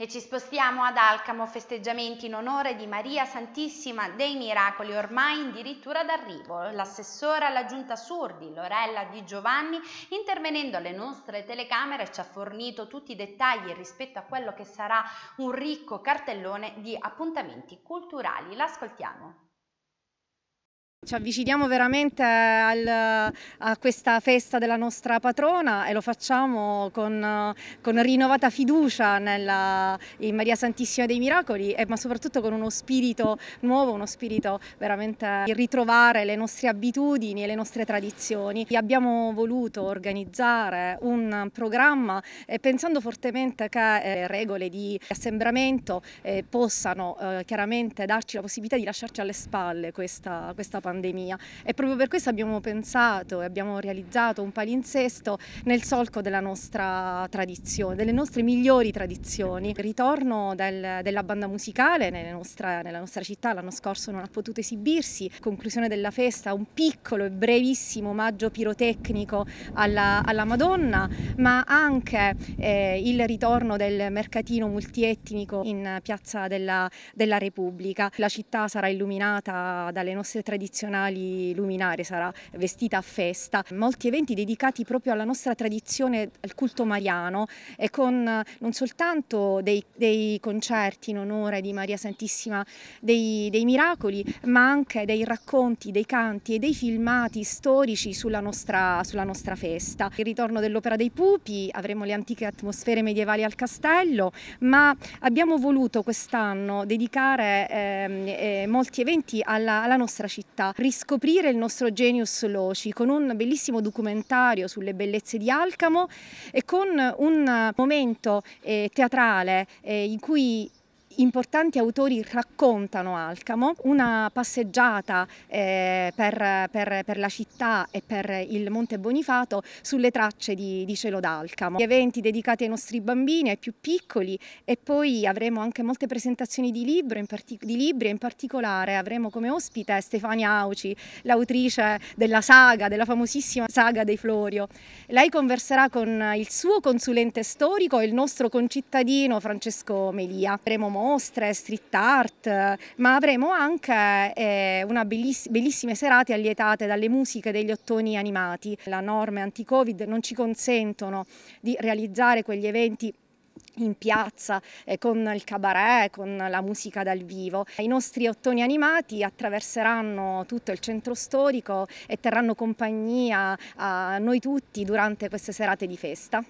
e ci spostiamo ad Alcamo, festeggiamenti in onore di Maria Santissima dei Miracoli, ormai addirittura d'arrivo. L'assessore alla giunta Surdi, Lorella Di Giovanni, intervenendo alle nostre telecamere, ci ha fornito tutti i dettagli rispetto a quello che sarà un ricco cartellone di appuntamenti culturali. L'ascoltiamo. Ci avviciniamo veramente al, a questa festa della nostra patrona e lo facciamo con, con rinnovata fiducia nella, in Maria Santissima dei Miracoli, e, eh, ma soprattutto con uno spirito nuovo, uno spirito veramente di ritrovare le nostre abitudini e le nostre tradizioni. Abbiamo voluto organizzare un programma eh, pensando fortemente che eh, le regole di assembramento eh, possano eh, chiaramente darci la possibilità di lasciarci alle spalle questa, questa patrona pandemia e proprio per questo abbiamo pensato e abbiamo realizzato un palinsesto nel solco della nostra tradizione, delle nostre migliori tradizioni. Il ritorno del, della banda musicale nella nostra, nella nostra città l'anno scorso non ha potuto esibirsi, conclusione della festa un piccolo e brevissimo omaggio pirotecnico alla, alla Madonna, ma anche eh, il ritorno del mercatino multietnico in piazza della, della Repubblica. La città sarà illuminata dalle nostre tradizioni tradizionali luminare, sarà vestita a festa, molti eventi dedicati proprio alla nostra tradizione, al culto mariano e con eh, non soltanto dei, dei concerti in onore di Maria Santissima, dei, dei miracoli, ma anche dei racconti, dei canti e dei filmati storici sulla nostra, sulla nostra festa. Il ritorno dell'Opera dei Pupi, avremo le antiche atmosfere medievali al castello, ma abbiamo voluto quest'anno dedicare eh, eh, molti eventi alla, alla nostra città riscoprire il nostro genius loci con un bellissimo documentario sulle bellezze di Alcamo e con un momento eh, teatrale eh, in cui importanti autori raccontano Alcamo, una passeggiata eh, per, per, per, la città e per il Monte Bonifato sulle tracce di, di Cielo d'Alcamo, Gli eventi dedicati ai nostri bambini, ai più piccoli e poi avremo anche molte presentazioni di, libro, di libri, in particolare avremo come ospite Stefania Auci, l'autrice della saga, della famosissima saga dei Florio. Lei converserà con il suo consulente storico e il nostro concittadino Francesco Melia. Avremo mostre, street art, ma avremo anche eh, una belliss bellissime serate allietate dalle musiche degli ottoni animati. Le norme anti-covid non ci consentono di realizzare quegli eventi in piazza eh, con il cabaret, con la musica dal vivo. I nostri ottoni animati attraverseranno tutto il centro storico e terranno compagnia a noi tutti durante queste serate di festa.